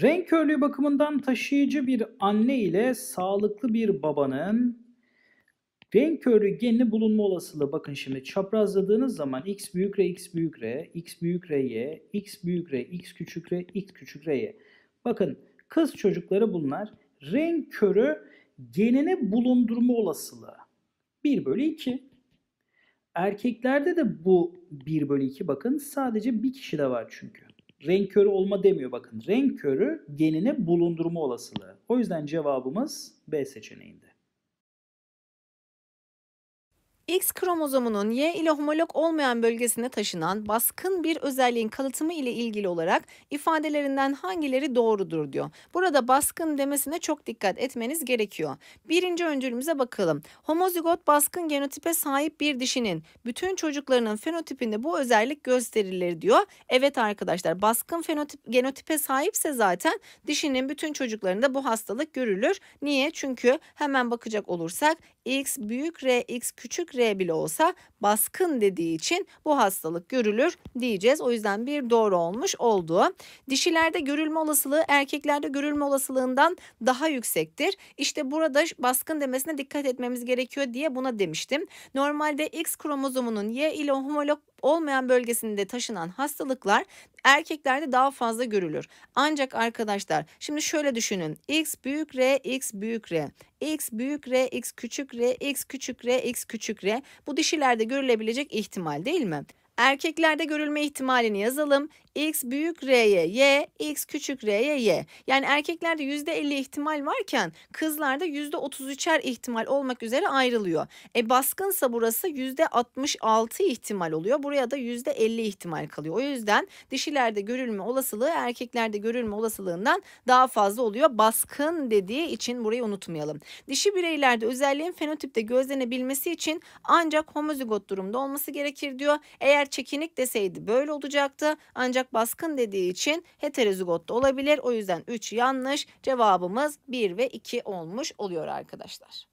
Renk körlüğü bakımından taşıyıcı bir anne ile sağlıklı bir babanın renk körlüğü genini bulunma olasılığı bakın şimdi çaprazladığınız zaman x büyük r x büyük r x büyük r y x büyük r x küçük r x küçük r y. Bakın kız çocukları bunlar renk körü genini bulundurma olasılığı 1 bölü 2. Erkeklerde de bu 1 bölü 2 bakın sadece bir kişi de var çünkü renk körü olma demiyor bakın. Renk körü genine bulundurma olasılığı. O yüzden cevabımız B seçeneğinde. X kromozomunun Y ile homolog olmayan bölgesine taşınan baskın bir özelliğin kalıtımı ile ilgili olarak ifadelerinden hangileri doğrudur diyor. Burada baskın demesine çok dikkat etmeniz gerekiyor. Birinci öncülümüze bakalım. Homozigot baskın genotipe sahip bir dişinin bütün çocuklarının fenotipinde bu özellik gösterilir diyor. Evet arkadaşlar baskın fenotip, genotipe sahipse zaten dişinin bütün çocuklarında bu hastalık görülür. Niye? Çünkü hemen bakacak olursak x büyük r x küçük r bile olsa baskın dediği için bu hastalık görülür diyeceğiz. O yüzden bir doğru olmuş oldu. Dişilerde görülme olasılığı erkeklerde görülme olasılığından daha yüksektir. İşte burada baskın demesine dikkat etmemiz gerekiyor diye buna demiştim. Normalde X kromozomunun Y ile homolog olmayan bölgesinde taşınan hastalıklar erkeklerde daha fazla görülür. Ancak arkadaşlar şimdi şöyle düşünün. X büyük R, X büyük R x büyük r, x küçük r, x küçük r, x küçük r bu dişilerde görülebilecek ihtimal değil mi? Erkeklerde görülme ihtimalini yazalım x büyük r'ye y, x küçük r'ye y. Yani erkeklerde %50 ihtimal varken kızlarda %33'er ihtimal olmak üzere ayrılıyor. E baskınsa burası %66 ihtimal oluyor. Buraya da %50 ihtimal kalıyor. O yüzden dişilerde görülme olasılığı erkeklerde görülme olasılığından daha fazla oluyor. Baskın dediği için burayı unutmayalım. Dişi bireylerde özelliğin fenotipte gözlenebilmesi için ancak homozigot durumda olması gerekir diyor. Eğer çekinik deseydi böyle olacaktı. Ancak ancak baskın dediği için heterozigot da olabilir. O yüzden 3 yanlış. Cevabımız 1 ve 2 olmuş oluyor arkadaşlar.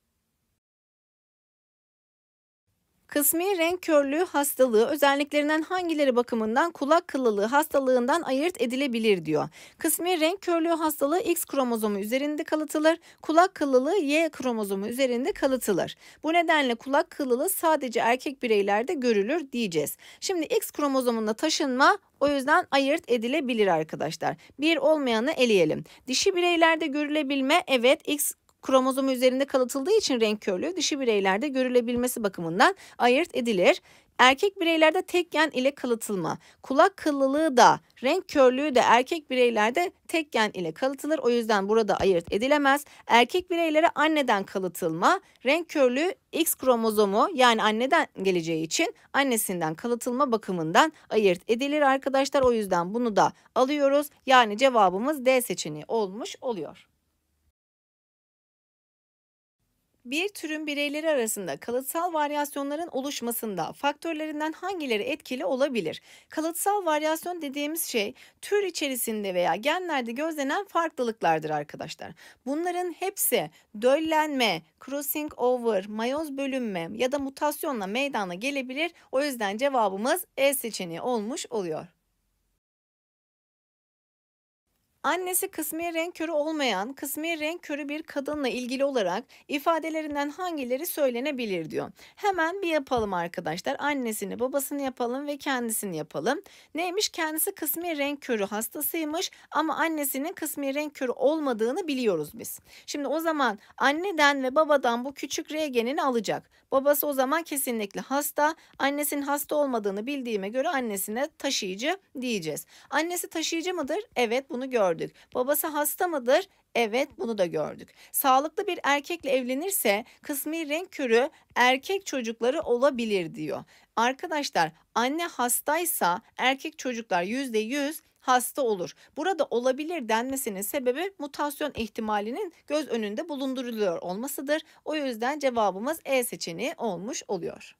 Kısmi renk körlüğü hastalığı özelliklerinden hangileri bakımından kulak kıllılığı hastalığından ayırt edilebilir diyor. Kısmi renk körlüğü hastalığı X kromozomu üzerinde kalıtılır, kulak kıllılığı Y kromozomu üzerinde kalıtılır. Bu nedenle kulak kıllılığı sadece erkek bireylerde görülür diyeceğiz. Şimdi X kromozomunda taşınma o yüzden ayırt edilebilir arkadaşlar. Bir olmayanı eleyelim. Dişi bireylerde görülebilme evet X kromozomu üzerinde kalıtıldığı için renk körlüğü dişi bireylerde görülebilmesi bakımından ayırt edilir. Erkek bireylerde tek gen ile kalıtılma, kulak kıllılığı da renk körlüğü de erkek bireylerde tek gen ile kalıtılır. O yüzden burada ayırt edilemez. Erkek bireylere anneden kalıtılma, renk körlüğü X kromozomu yani anneden geleceği için annesinden kalıtılma bakımından ayırt edilir arkadaşlar. O yüzden bunu da alıyoruz. Yani cevabımız D seçeneği olmuş oluyor. Bir türün bireyleri arasında kalıtsal varyasyonların oluşmasında faktörlerinden hangileri etkili olabilir? Kalıtsal varyasyon dediğimiz şey tür içerisinde veya genlerde gözlenen farklılıklardır arkadaşlar. Bunların hepsi döllenme, crossing over, mayoz bölünme ya da mutasyonla meydana gelebilir. O yüzden cevabımız E seçeneği olmuş oluyor. Annesi kısmi renk körü olmayan, kısmi renk körü bir kadınla ilgili olarak ifadelerinden hangileri söylenebilir diyor. Hemen bir yapalım arkadaşlar. Annesini, babasını yapalım ve kendisini yapalım. Neymiş? Kendisi kısmi renk körü hastasıymış ama annesinin kısmi renk körü olmadığını biliyoruz biz. Şimdi o zaman anneden ve babadan bu küçük R genini alacak. Babası o zaman kesinlikle hasta, annesinin hasta olmadığını bildiğime göre annesine taşıyıcı diyeceğiz. Annesi taşıyıcı mıdır? Evet bunu gördük gördük. Babası hasta mıdır? Evet bunu da gördük. Sağlıklı bir erkekle evlenirse kısmi renk körü erkek çocukları olabilir diyor. Arkadaşlar anne hastaysa erkek çocuklar yüzde yüz hasta olur. Burada olabilir denmesinin sebebi mutasyon ihtimalinin göz önünde bulunduruluyor olmasıdır. O yüzden cevabımız E seçeneği olmuş oluyor.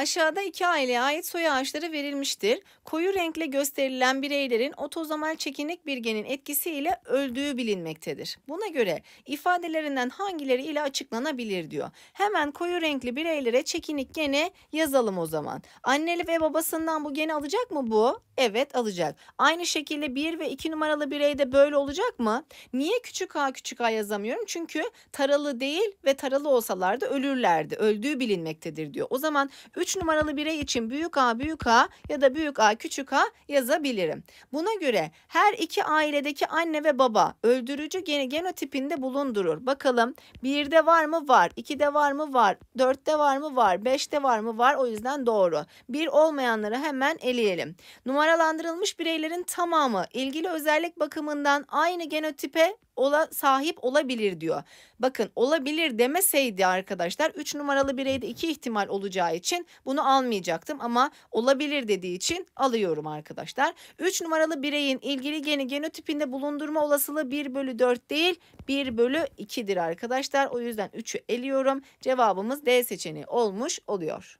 Aşağıda iki aileye ait soy ağaçları verilmiştir. Koyu renkle gösterilen bireylerin otozomal çekinik bir genin etkisiyle öldüğü bilinmektedir. Buna göre ifadelerinden hangileri ile açıklanabilir diyor. Hemen koyu renkli bireylere çekinik geni yazalım o zaman. Anneli ve babasından bu geni alacak mı bu? Evet alacak. Aynı şekilde 1 ve 2 numaralı bireyde böyle olacak mı? Niye küçük a küçük a yazamıyorum? Çünkü taralı değil ve taralı olsalardı ölürlerdi. Öldüğü bilinmektedir diyor. O zaman 3 numaralı birey için büyük a büyük a ya da büyük a küçük a yazabilirim. Buna göre her iki ailedeki anne ve baba öldürücü geni genotipinde bulundurur. Bakalım 1'de var mı? Var. 2'de var mı? Var. 4'te var mı? Var. 5'te var mı? Var. O yüzden doğru. 1 olmayanları hemen eleyelim. Numara numaralandırılmış bireylerin tamamı ilgili özellik bakımından aynı genotipe ola, sahip olabilir diyor. Bakın olabilir demeseydi arkadaşlar 3 numaralı bireyde 2 ihtimal olacağı için bunu almayacaktım ama olabilir dediği için alıyorum arkadaşlar. 3 numaralı bireyin ilgili geni genotipinde bulundurma olasılığı 1 bölü 4 değil 1 bölü 2'dir arkadaşlar. O yüzden 3'ü eliyorum. Cevabımız D seçeneği olmuş oluyor.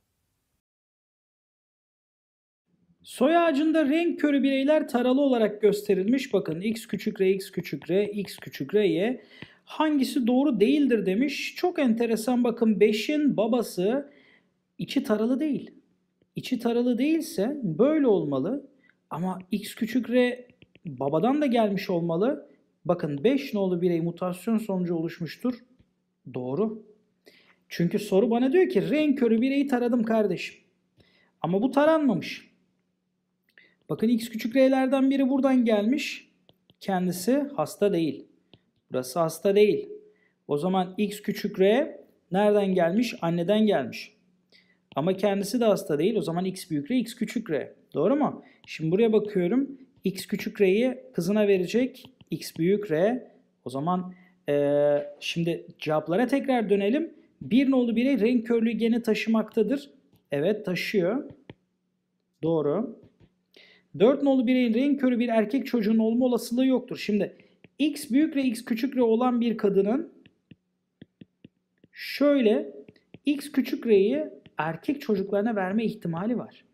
Soy ağacında renk körü bireyler taralı olarak gösterilmiş. Bakın x küçük r, x küçük r, x küçük r, y. Hangisi doğru değildir demiş. Çok enteresan bakın 5'in babası içi taralı değil. İçi taralı değilse böyle olmalı. Ama x küçük r babadan da gelmiş olmalı. Bakın 5 nolu birey mutasyon sonucu oluşmuştur. Doğru. Çünkü soru bana diyor ki renk körü bireyi taradım kardeşim. Ama bu taranmamış. Bakın x küçük r'lerden biri buradan gelmiş. Kendisi hasta değil. Burası hasta değil. O zaman x küçük r nereden gelmiş? Anneden gelmiş. Ama kendisi de hasta değil. O zaman x büyük r, x küçük r. Doğru mu? Şimdi buraya bakıyorum. x küçük r'yi kızına verecek. x büyük r. O zaman ee, şimdi cevaplara tekrar dönelim. Bir nolu birey renk körlüğü geni taşımaktadır. Evet taşıyor. Doğru. 4 nolu bireyin renk körü bir erkek çocuğun olma olasılığı yoktur. Şimdi x büyük re x küçük re olan bir kadının şöyle x küçük re'yi erkek çocuklarına verme ihtimali var.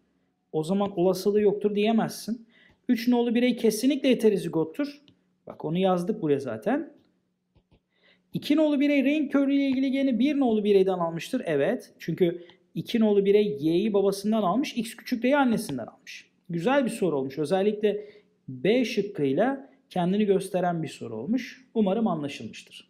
O zaman olasılığı yoktur diyemezsin. 3 nolu birey kesinlikle heterozigottur. Bak onu yazdık buraya zaten. 2 nolu birey renk körü ile ilgili geni 1 nolu bireyden almıştır. Evet. Çünkü 2 nolu birey y'yi babasından almış, x küçük re'yi annesinden almış. Güzel bir soru olmuş. Özellikle B şıkkıyla kendini gösteren bir soru olmuş. Umarım anlaşılmıştır.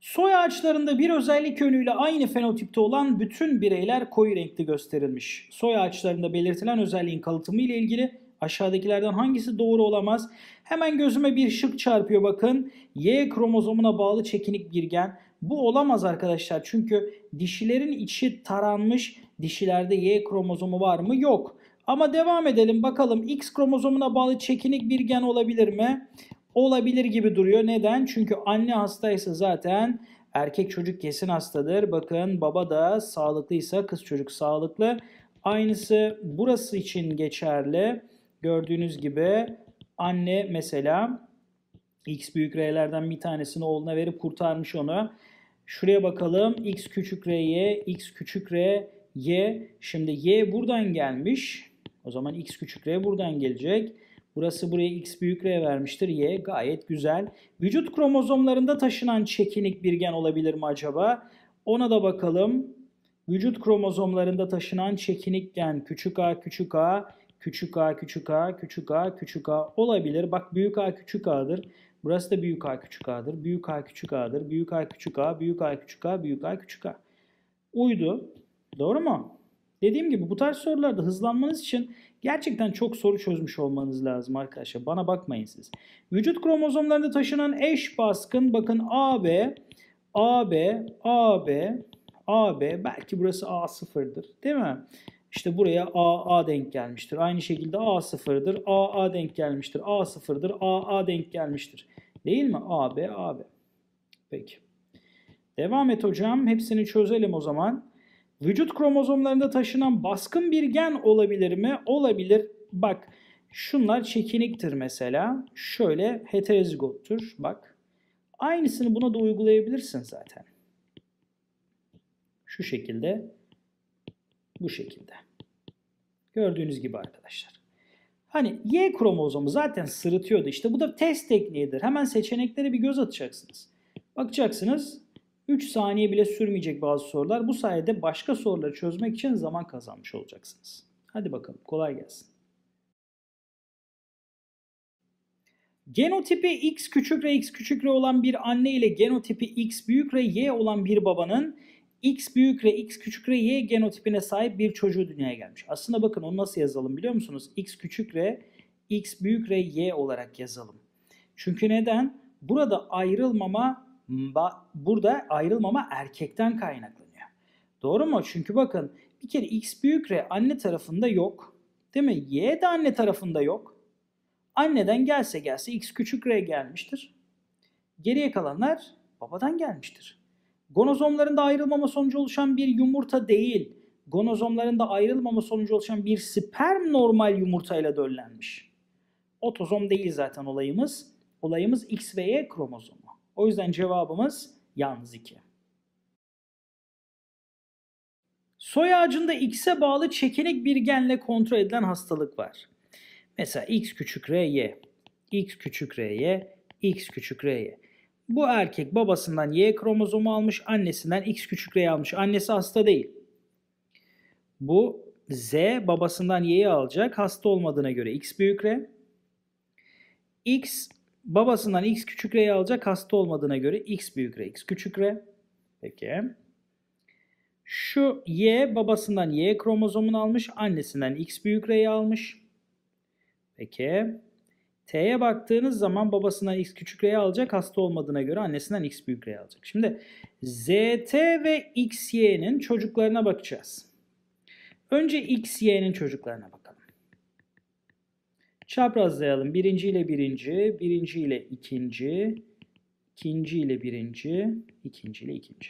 Soy ağaçlarında bir özellik yönüyle aynı fenotipte olan bütün bireyler koyu renkli gösterilmiş. Soy ağaçlarında belirtilen özelliğin kalıtımı ile ilgili aşağıdakilerden hangisi doğru olamaz? Hemen gözüme bir şık çarpıyor bakın. Y kromozomuna bağlı çekinik bir gen. Bu olamaz arkadaşlar çünkü dişilerin içi taranmış Dişilerde Y kromozomu var mı? Yok. Ama devam edelim bakalım X kromozomuna bağlı çekinik bir gen olabilir mi? Olabilir gibi duruyor. Neden? Çünkü anne hastaysa zaten erkek çocuk kesin hastadır. Bakın baba da sağlıklıysa kız çocuk sağlıklı. Aynısı burası için geçerli. Gördüğünüz gibi anne mesela X büyük R'lerden bir tanesini oğluna verip kurtarmış onu. Şuraya bakalım. X küçük R'ye, X küçük R y. Şimdi y buradan gelmiş. O zaman x küçük r buradan gelecek. Burası buraya x büyük r vermiştir. Y gayet güzel. Vücut kromozomlarında taşınan çekinik birgen olabilir mi acaba? Ona da bakalım. Vücut kromozomlarında taşınan çekinik gen küçük a küçük a küçük a küçük a küçük a küçük a olabilir. Bak büyük a küçük a'dır. Burası da büyük a küçük a'dır. Büyük a küçük a'dır. Büyük a küçük a büyük a küçük a büyük a küçük a. Uydu. Doğru mu? Dediğim gibi bu tarz sorularda hızlanmanız için gerçekten çok soru çözmüş olmanız lazım arkadaşlar. Bana bakmayın siz. Vücut kromozomlarında taşınan eş baskın bakın AB, AB, AB, AB belki burası A0'dır değil mi? İşte buraya AA denk gelmiştir. Aynı şekilde A0'dır, AA denk gelmiştir, A0'dır, AA denk gelmiştir. Değil mi? AB, AB. Peki. Devam et hocam. Hepsini çözelim o zaman. Vücut kromozomlarında taşınan baskın bir gen olabilir mi? Olabilir. Bak şunlar çekiniktir mesela. Şöyle heterozigottur. Bak. Aynısını buna da uygulayabilirsin zaten. Şu şekilde. Bu şekilde. Gördüğünüz gibi arkadaşlar. Hani Y kromozomu zaten sırıtıyordu. İşte bu da test tekniğidir. Hemen seçeneklere bir göz atacaksınız. Bakacaksınız 3 saniye bile sürmeyecek bazı sorular. Bu sayede başka soruları çözmek için zaman kazanmış olacaksınız. Hadi bakalım kolay gelsin. Genotipi x küçük r x küçük r olan bir anne ile genotipi x büyük r y olan bir babanın x büyük r x küçük r y genotipine sahip bir çocuğu dünyaya gelmiş. Aslında bakın onu nasıl yazalım biliyor musunuz? x küçük r x büyük r y olarak yazalım. Çünkü neden? Burada ayrılmama burada ayrılmama erkekten kaynaklanıyor. Doğru mu? Çünkü bakın bir kere X büyük R anne tarafında yok. Değil mi? Y de anne tarafında yok. Anneden gelse gelse X küçük R gelmiştir. Geriye kalanlar babadan gelmiştir. Gonozomların da ayrılmama sonucu oluşan bir yumurta değil, gonozomların da ayrılmama sonucu oluşan bir sperm normal yumurtayla döllenmiş. Otozom değil zaten olayımız. Olayımız X ve Y kromozom. O yüzden cevabımız yalnız 2. Soy ağacında X'e bağlı çekinik bir genle kontrol edilen hastalık var. Mesela X küçük R'ye, X küçük R'ye, X küçük R'ye. Bu erkek babasından Y kromozomu almış, annesinden X küçük R'yi almış. Annesi hasta değil. Bu Z babasından Y'yi alacak hasta olmadığına göre X büyük R. X babasından x küçük r'yi alacak hasta olmadığına göre x büyük r, x küçük r. Peki. Şu y babasından y kromozomunu almış, annesinden x büyük r'yi almış. Peki. T'ye baktığınız zaman babasından x küçük r'yi alacak, hasta olmadığına göre annesinden x büyük r'yi alacak. Şimdi zt ve xy'nin çocuklarına bakacağız. Önce xy'nin çocuklarına bak. Çaprazlayalım. Birinci ile birinci, birinci ile ikinci, ikinci ile birinci, ikinci ile ikinci.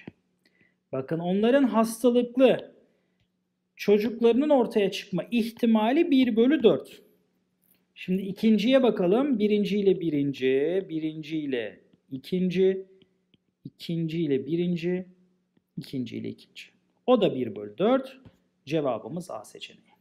Bakın onların hastalıklı çocuklarının ortaya çıkma ihtimali 1 bölü 4. Şimdi ikinciye bakalım. Birinci ile birinci, birinci ile ikinci, ikinci ile birinci, ikinci ile ikinci. O da 1 bölü 4. Cevabımız A seçeneği.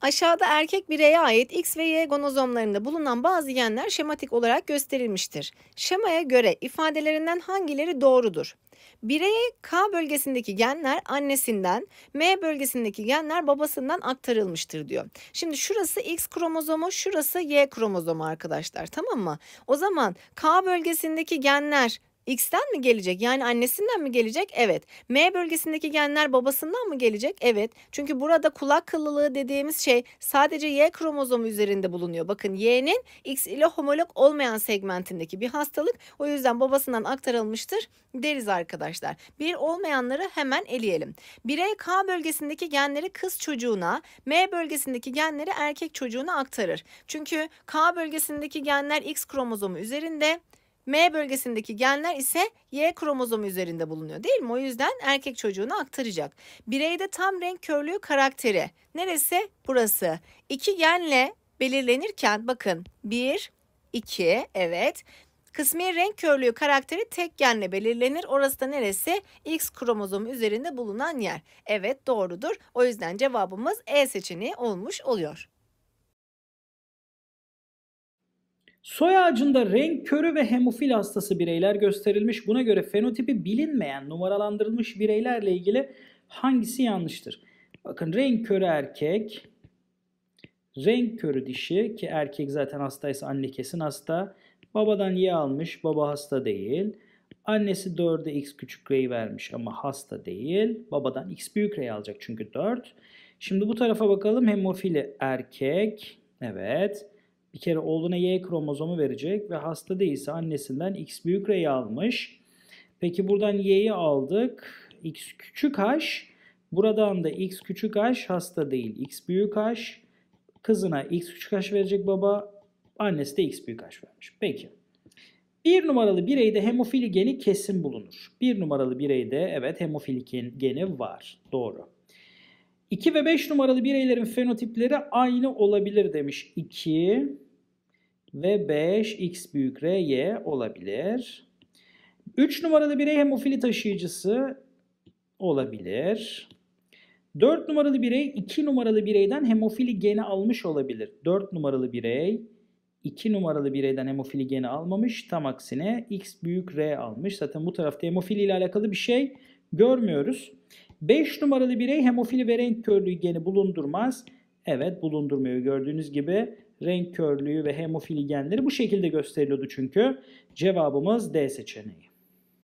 Aşağıda erkek bireye ait X ve Y gonozomlarında bulunan bazı genler şematik olarak gösterilmiştir. Şemaya göre ifadelerinden hangileri doğrudur? Bireye K bölgesindeki genler annesinden, M bölgesindeki genler babasından aktarılmıştır diyor. Şimdi şurası X kromozomu, şurası Y kromozomu arkadaşlar tamam mı? O zaman K bölgesindeki genler X'ten mi gelecek? Yani annesinden mi gelecek? Evet. M bölgesindeki genler babasından mı gelecek? Evet. Çünkü burada kulak kıllılığı dediğimiz şey sadece Y kromozomu üzerinde bulunuyor. Bakın Y'nin X ile homolog olmayan segmentindeki bir hastalık. O yüzden babasından aktarılmıştır deriz arkadaşlar. Bir olmayanları hemen eleyelim. Birey K bölgesindeki genleri kız çocuğuna, M bölgesindeki genleri erkek çocuğuna aktarır. Çünkü K bölgesindeki genler X kromozomu üzerinde, M bölgesindeki genler ise Y kromozomu üzerinde bulunuyor değil mi? O yüzden erkek çocuğunu aktaracak. Bireyde tam renk körlüğü karakteri. Neresi? Burası. İki genle belirlenirken bakın 1, 2 evet. Kısmi renk körlüğü karakteri tek genle belirlenir. Orası da neresi? X kromozomu üzerinde bulunan yer. Evet doğrudur. O yüzden cevabımız E seçeneği olmuş oluyor. Soy ağacında renk körü ve hemofil hastası bireyler gösterilmiş. Buna göre fenotipi bilinmeyen numaralandırılmış bireylerle ilgili hangisi yanlıştır? Bakın renk körü erkek, renk körü dişi ki erkek zaten hastaysa anne kesin hasta. Babadan Y almış, baba hasta değil. Annesi 4'e x küçük r'yi vermiş ama hasta değil. Babadan x büyük r'yi alacak çünkü 4. Şimdi bu tarafa bakalım. Hemofili erkek. Evet bir kere oğluna Y kromozomu verecek ve hasta değilse annesinden X büyük R'yi almış. Peki buradan Y'yi aldık. X küçük H. Buradan da X küçük H hasta değil. X büyük H. Kızına X küçük H verecek baba. Annesi de X büyük H vermiş. Peki. Bir numaralı bireyde hemofili geni kesin bulunur. Bir numaralı bireyde evet hemofili geni var. Doğru. 2 ve 5 numaralı bireylerin fenotipleri aynı olabilir demiş. 2 ve 5 x büyük r y olabilir. 3 numaralı birey hemofili taşıyıcısı olabilir. 4 numaralı birey 2 numaralı bireyden hemofili geni almış olabilir. 4 numaralı birey 2 numaralı bireyden hemofili geni almamış. Tam aksine X büyük R almış. Zaten bu tarafta hemofili ile alakalı bir şey görmüyoruz. 5 numaralı birey hemofili ve renk körlüğü geni bulundurmaz. Evet bulundurmuyor gördüğünüz gibi renk körlüğü ve hemofili genleri bu şekilde gösteriliyordu çünkü. Cevabımız D seçeneği.